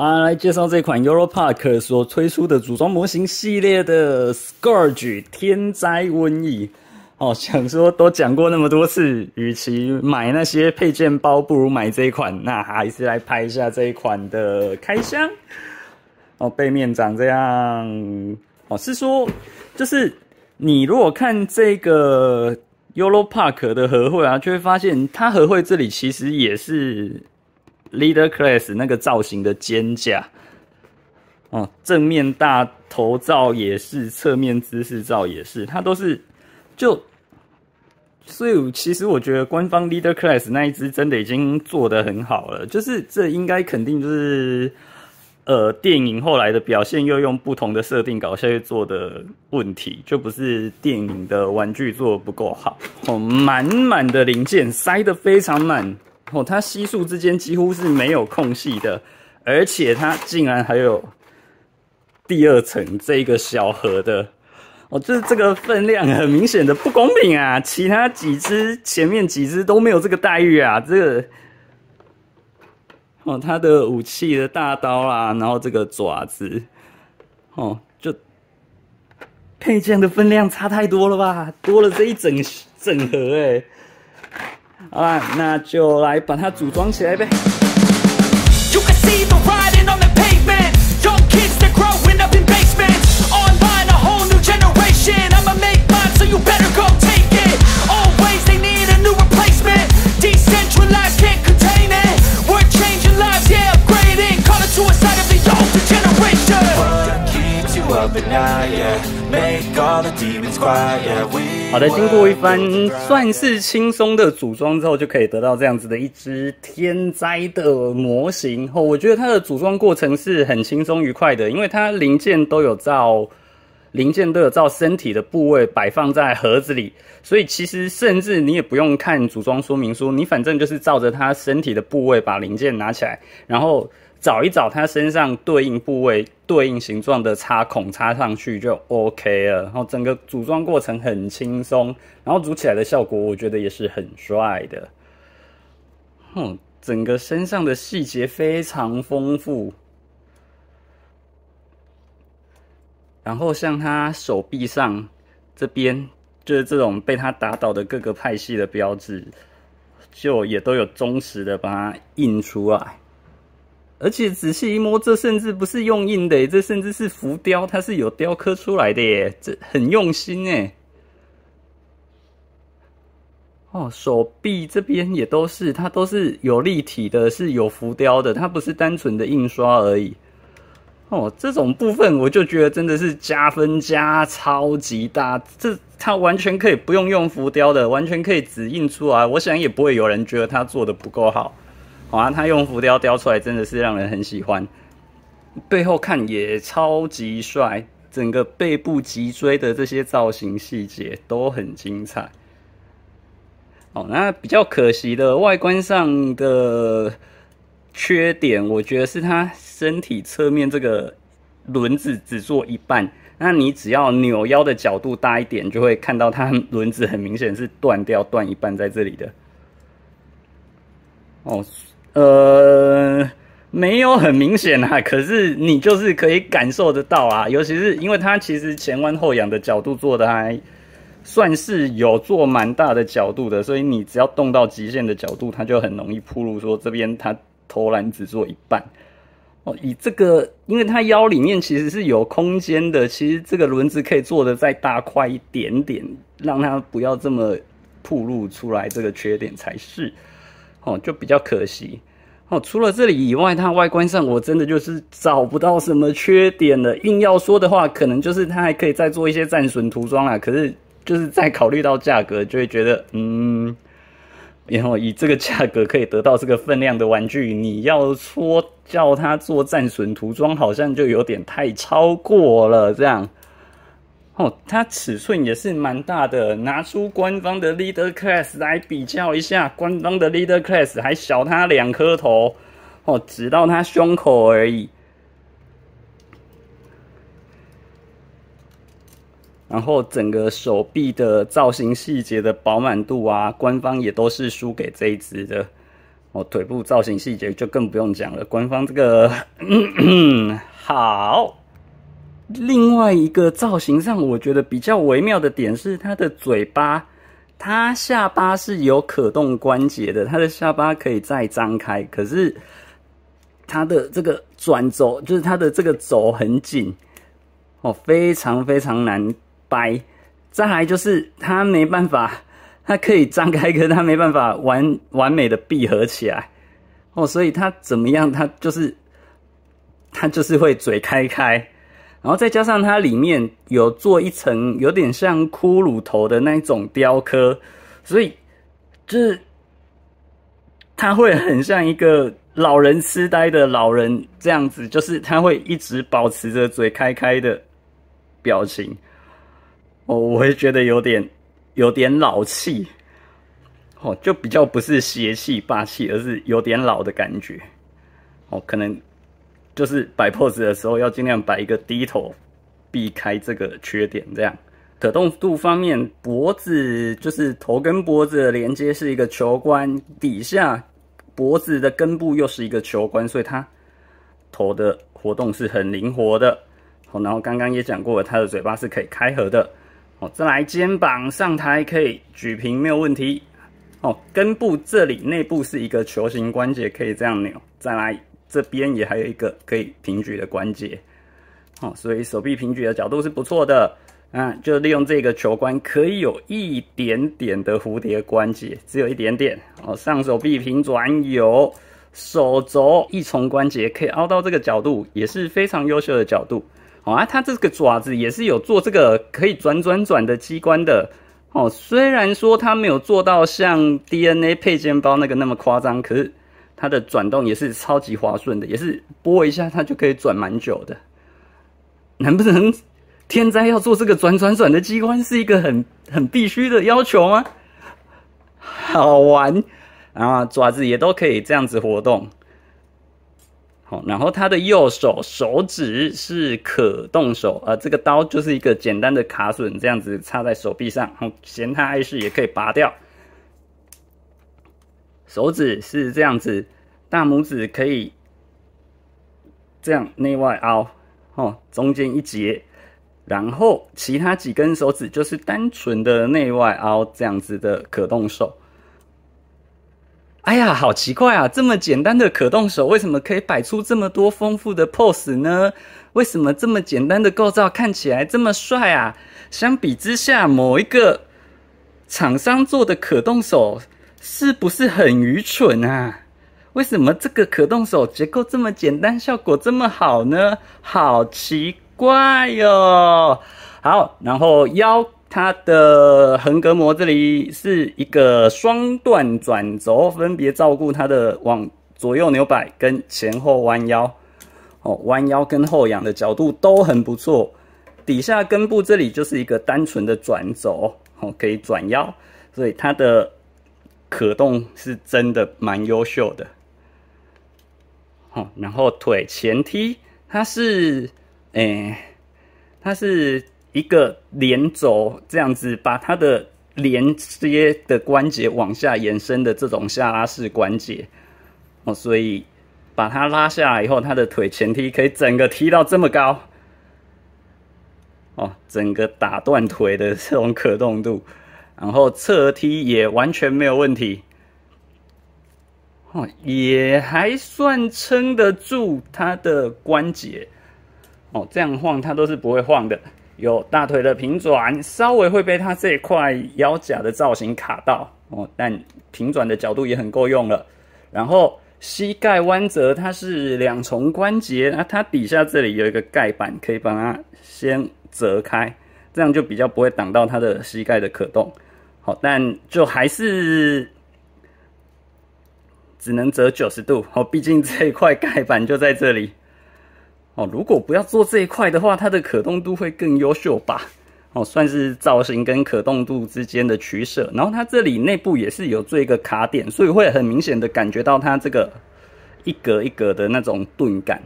啊，来介绍这款 Euro Park 所推出的组装模型系列的 Scourge 天灾瘟疫。哦，想说都讲过那么多次，与其买那些配件包，不如买这一款。那还是来拍一下这一款的开箱。哦，背面长这样。哦，是说，就是你如果看这个 Euro Park 的合会啊，就会发现它合会这里其实也是。Leader Class 那个造型的肩甲，哦，正面大头照也是，侧面姿势照也是，它都是，就，所以其实我觉得官方 Leader Class 那一支真的已经做得很好了，就是这应该肯定就是，呃，电影后来的表现又用不同的设定搞下去做的问题，就不是电影的玩具做不够好，哦，满满的零件塞得非常满。哦，它吸数之间几乎是没有空隙的，而且它竟然还有第二层这个小盒的，哦，就是这个分量很明显的不公平啊！其他几只前面几只都没有这个待遇啊！这个哦，它的武器的大刀啊，然后这个爪子，哦，就配件的分量差太多了吧？多了这一整整盒哎！好啦，那就来把它组装起来呗。好的，经过一番算是轻松的组装之后，就可以得到这样子的一只天灾的模型。哦，我觉得它的组装过程是很轻松愉快的，因为它零件都有照零件都有照身体的部位摆放在盒子里，所以其实甚至你也不用看组装说明书，你反正就是照着它身体的部位把零件拿起来，然后。找一找它身上对应部位、对应形状的插孔，插上去就 OK 了。然后整个组装过程很轻松，然后组起来的效果我觉得也是很帅的。哼，整个身上的细节非常丰富。然后像他手臂上这边，就是这种被他打倒的各个派系的标志，就也都有忠实的把它印出来。而且仔细一摸，这甚至不是用印的，这甚至是浮雕，它是有雕刻出来的耶，这很用心哎。哦，手臂这边也都是，它都是有立体的，是有浮雕的，它不是单纯的印刷而已。哦，这种部分我就觉得真的是加分加超级大，这它完全可以不用用浮雕的，完全可以只印出来，我想也不会有人觉得它做的不够好。哇，他用浮雕雕出来真的是让人很喜欢，背后看也超级帅，整个背部脊椎的这些造型细节都很精彩。哦，那比较可惜的外观上的缺点，我觉得是它身体侧面这个轮子只做一半，那你只要扭腰的角度大一点，就会看到它 轮子很明显是断掉断一半在这里的。哦。呃，没有很明显啊，可是你就是可以感受得到啊，尤其是因为它其实前弯后仰的角度做的还算是有做蛮大的角度的，所以你只要动到极限的角度，它就很容易铺路，说这边它投篮只做一半。哦，以这个，因为它腰里面其实是有空间的，其实这个轮子可以做的再大块一点点，让它不要这么暴露出来这个缺点才是。哦，就比较可惜。哦，除了这里以外，它外观上我真的就是找不到什么缺点了。硬要说的话，可能就是它还可以再做一些战损涂装啦。可是，就是在考虑到价格，就会觉得，嗯，然后以这个价格可以得到这个分量的玩具，你要说叫它做战损涂装，好像就有点太超过了这样。哦，它尺寸也是蛮大的，拿出官方的 Leader Class 来比较一下，官方的 Leader Class 还小它两颗头，哦，直到它胸口而已。然后整个手臂的造型细节的饱满度啊，官方也都是输给这一只的。哦，腿部造型细节就更不用讲了，官方这个 好。另外一个造型上，我觉得比较微妙的点是它的嘴巴，它下巴是有可动关节的，它的下巴可以再张开，可是它的这个转轴就是它的这个轴很紧，哦，非常非常难掰。再来就是它没办法，它可以张开，可是它没办法完完美的闭合起来，哦，所以它怎么样，它就是它就是会嘴开开。然后再加上它里面有做一层有点像骷髅头的那种雕刻，所以就是它会很像一个老人痴呆的老人这样子，就是他会一直保持着嘴开开的表情。哦，我会觉得有点有点老气，哦，就比较不是邪气霸气，而是有点老的感觉。哦，可能。就是摆 pose 的时候要尽量摆一个低头，避开这个缺点。这样可动度方面，脖子就是头跟脖子的连接是一个球关，底下脖子的根部又是一个球关，所以它头的活动是很灵活的。好，然后刚刚也讲过，了，它的嘴巴是可以开合的。好，再来肩膀上台可以举平没有问题。哦，根部这里内部是一个球形关节，可以这样扭。再来。这边也还有一个可以平举的关节，哦，所以手臂平举的角度是不错的，啊，就利用这个球关可以有一点点的蝴蝶关节，只有一点点，哦，上手臂平转有手肘一重关节可以凹到这个角度，也是非常优秀的角度，好啊，它这个爪子也是有做这个可以转转转的机关的，哦，虽然说它没有做到像 DNA 配件包那个那么夸张，可是。它的转动也是超级滑顺的，也是拨一下它就可以转蛮久的。难不成天灾要做这个转转转的机关是一个很很必须的要求吗？好玩，然后爪子也都可以这样子活动。好，然后它的右手手指是可动手，呃，这个刀就是一个简单的卡榫，这样子插在手臂上，嫌它碍事也可以拔掉。手指是这样子，大拇指可以这样内外凹哦，中间一截，然后其他几根手指就是单纯的内外凹这样子的可动手。哎呀，好奇怪啊！这么简单的可动手，为什么可以摆出这么多丰富的 pose 呢？为什么这么简单的构造看起来这么帅啊？相比之下，某一个厂商做的可动手。是不是很愚蠢啊？为什么这个可动手结构这么简单，效果这么好呢？好奇怪哟！好，然后腰它的横膈膜这里是一个双段转轴，分别照顾它的往左右扭摆跟前后弯腰。哦，弯腰跟后仰的角度都很不错。底下根部这里就是一个单纯的转轴，哦，可以转腰，所以它的。可动是真的蛮优秀的，好，然后腿前踢，它是，诶，它是一个连轴这样子，把它的连接的关节往下延伸的这种下拉式关节，哦，所以把它拉下来以后，它的腿前踢可以整个踢到这么高，哦，整个打断腿的这种可动度。然后侧踢也完全没有问题，哦，也还算撑得住它的关节，哦，这样晃它都是不会晃的。有大腿的平转，稍微会被它这一块腰甲的造型卡到，哦，但平转的角度也很够用了。然后膝盖弯折，它是两重关节，啊，它底下这里有一个盖板，可以把它先折开，这样就比较不会挡到它的膝盖的可动。好，但就还是只能折九十度。哦，毕竟这一块盖板就在这里。哦，如果不要做这一块的话，它的可动度会更优秀吧？哦，算是造型跟可动度之间的取舍。然后它这里内部也是有做一个卡点，所以会很明显的感觉到它这个一格一格的那种钝感。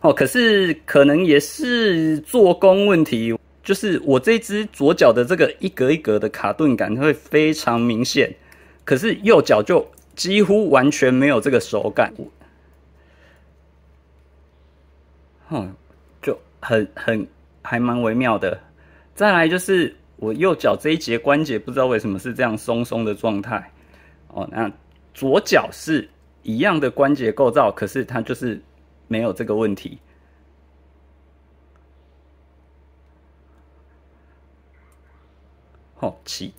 哦，可是可能也是做工问题。就是我这只左脚的这个一格一格的卡顿感，它会非常明显，可是右脚就几乎完全没有这个手感，哼，就很很还蛮微妙的。再来就是我右脚这一节关节，不知道为什么是这样松松的状态。哦，那左脚是一样的关节构造，可是它就是没有这个问题。奇，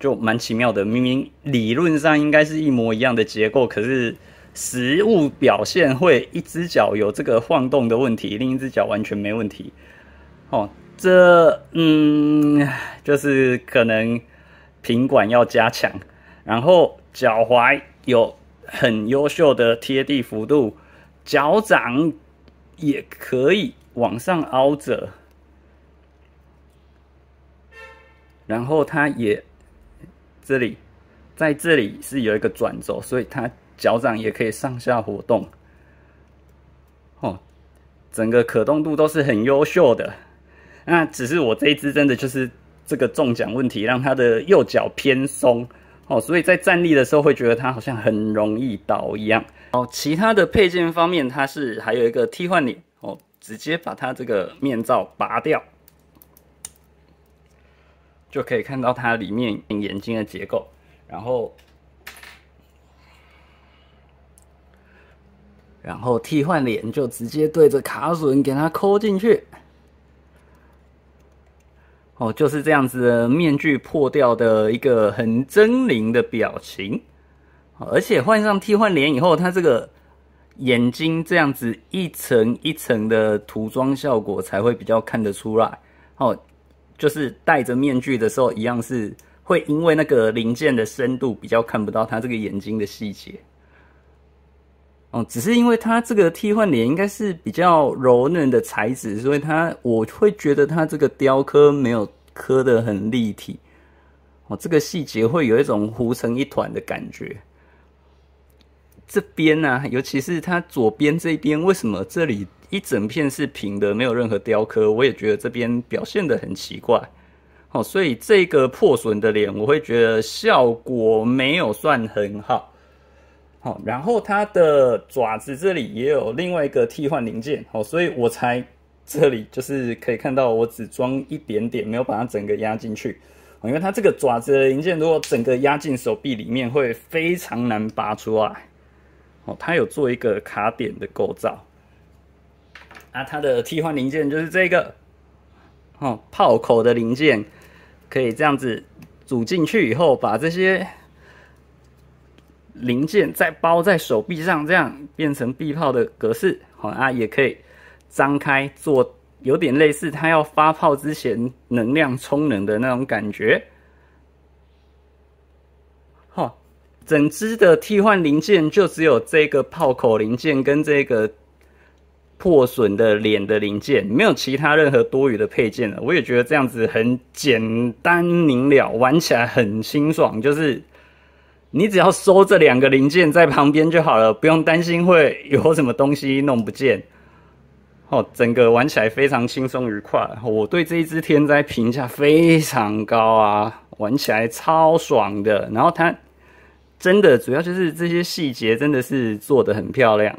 就蛮奇妙的。明明理论上应该是一模一样的结构，可是实物表现会一只脚有这个晃动的问题，另一只脚完全没问题。哦，这嗯，就是可能平管要加强，然后脚踝有很优秀的贴地幅度，脚掌也可以往上凹着。然后它也这里在这里是有一个转轴，所以它脚掌也可以上下活动。哦，整个可动度都是很优秀的。那只是我这一只真的就是这个中奖问题，让它的右脚偏松哦，所以在站立的时候会觉得它好像很容易倒一样。哦，其他的配件方面，它是还有一个替换脸哦，直接把它这个面罩拔掉。就可以看到它里面眼睛的结构，然后，然后替换脸就直接对着卡榫给它抠进去。哦，就是这样子，面具破掉的一个很狰狞的表情，而且换上替换脸以后，它这个眼睛这样子一层一层的涂装效果才会比较看得出来。哦。就是戴着面具的时候，一样是会因为那个零件的深度比较看不到它这个眼睛的细节。哦，只是因为它这个替换脸应该是比较柔嫩的材质，所以它我会觉得它这个雕刻没有刻的很立体。哦，这个细节会有一种糊成一团的感觉。这边呢，尤其是它左边这边，为什么这里？一整片是平的，没有任何雕刻，我也觉得这边表现的很奇怪，哦，所以这个破损的脸，我会觉得效果没有算很好，好，然后它的爪子这里也有另外一个替换零件，好，所以我才这里就是可以看到，我只装一点点，没有把它整个压进去，因为它这个爪子的零件如果整个压进手臂里面，会非常难拔出来，哦，它有做一个卡点的构造。啊，它的替换零件就是这个，哦，炮口的零件可以这样子组进去以后，把这些零件再包在手臂上，这样变成臂炮的格式。好啊，也可以张开做，有点类似它要发炮之前能量充能的那种感觉。好，整只的替换零件就只有这个炮口零件跟这个。破损的脸的零件没有其他任何多余的配件了，我也觉得这样子很简单明了，玩起来很清爽。就是你只要收这两个零件在旁边就好了，不用担心会有什么东西弄不见。哦，整个玩起来非常轻松愉快。我对这一只天灾评价非常高啊，玩起来超爽的。然后它真的主要就是这些细节真的是做得很漂亮。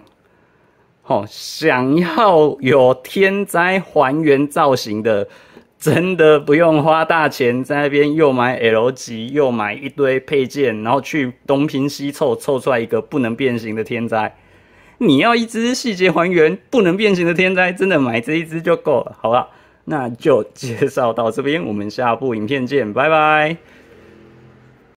哦，想要有天灾还原造型的，真的不用花大钱在那边又买 L 级，又买一堆配件，然后去东拼西凑凑出来一个不能变形的天灾。你要一只细节还原、不能变形的天灾，真的买这一只就够了。好好？那就介绍到这边，我们下部影片见，拜拜。